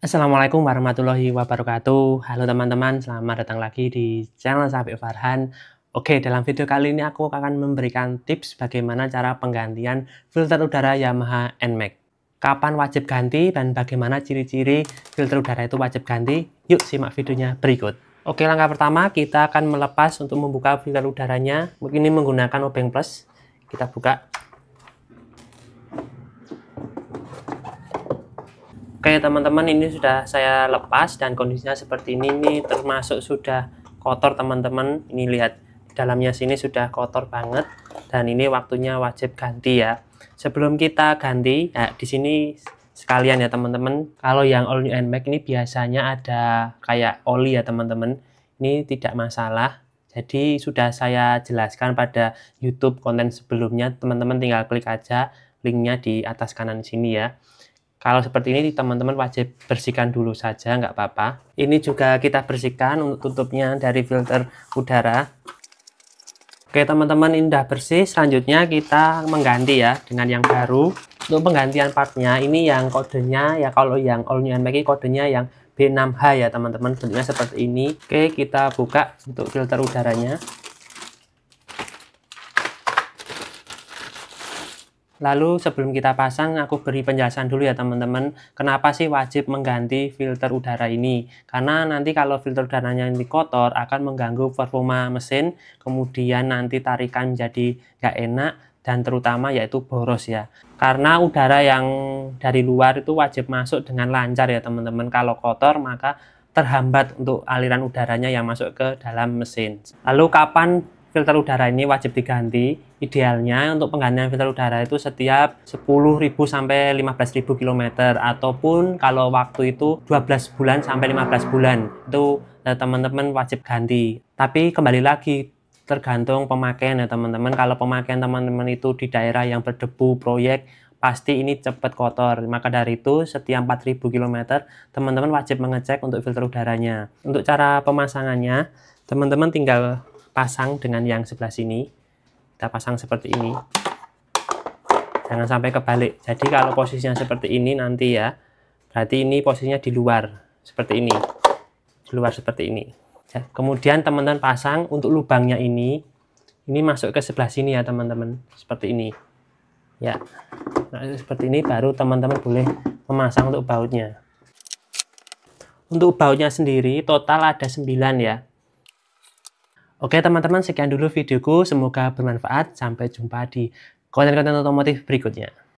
Assalamualaikum warahmatullahi wabarakatuh. Halo teman-teman, selamat datang lagi di channel Sabi Farhan. Oke, dalam video kali ini aku akan memberikan tips bagaimana cara penggantian filter udara Yamaha NMAX. Kapan wajib ganti dan bagaimana ciri-ciri filter udara itu wajib ganti? Yuk simak videonya berikut. Oke, langkah pertama kita akan melepas untuk membuka filter udaranya. Mungkin ini menggunakan obeng plus. Kita buka Oke teman-teman ini sudah saya lepas dan kondisinya seperti ini ini termasuk sudah kotor teman-teman ini lihat dalamnya sini sudah kotor banget dan ini waktunya wajib ganti ya sebelum kita ganti ya di sini sekalian ya teman-teman kalau yang all new and make ini biasanya ada kayak oli ya teman-teman ini tidak masalah jadi sudah saya jelaskan pada YouTube konten sebelumnya teman-teman tinggal klik aja linknya di atas kanan sini ya kalau seperti ini teman-teman wajib bersihkan dulu saja, nggak apa-apa. Ini juga kita bersihkan untuk tutupnya dari filter udara. Oke teman-teman indah bersih, selanjutnya kita mengganti ya dengan yang baru. Untuk penggantian partnya, ini yang kodenya ya kalau yang all new and kodenya yang B6H ya teman-teman, bentuknya seperti ini. Oke kita buka untuk filter udaranya. Lalu sebelum kita pasang, aku beri penjelasan dulu ya teman-teman, kenapa sih wajib mengganti filter udara ini? Karena nanti kalau filter udaranya ini kotor akan mengganggu performa mesin, kemudian nanti tarikan jadi nggak enak, dan terutama yaitu boros ya. Karena udara yang dari luar itu wajib masuk dengan lancar ya teman-teman. Kalau kotor maka terhambat untuk aliran udaranya yang masuk ke dalam mesin. Lalu kapan filter udara ini wajib diganti. Idealnya untuk penggantian filter udara itu setiap 10.000 sampai 15.000 km ataupun kalau waktu itu 12 bulan sampai 15 bulan. Itu eh, teman-teman wajib ganti. Tapi kembali lagi tergantung pemakaian ya teman-teman. Kalau pemakaian teman-teman itu di daerah yang berdebu proyek pasti ini cepat kotor. Maka dari itu setiap 4000 km teman-teman wajib mengecek untuk filter udaranya. Untuk cara pemasangannya, teman-teman tinggal pasang dengan yang sebelah sini kita pasang seperti ini jangan sampai kebalik jadi kalau posisinya seperti ini nanti ya berarti ini posisinya di luar seperti ini di luar seperti ini ya, kemudian teman-teman pasang untuk lubangnya ini ini masuk ke sebelah sini ya teman-teman seperti ini ya nah, seperti ini baru teman-teman boleh memasang untuk bautnya untuk bautnya sendiri total ada 9 ya Oke teman-teman, sekian dulu videoku. Semoga bermanfaat. Sampai jumpa di konten-konten otomotif berikutnya.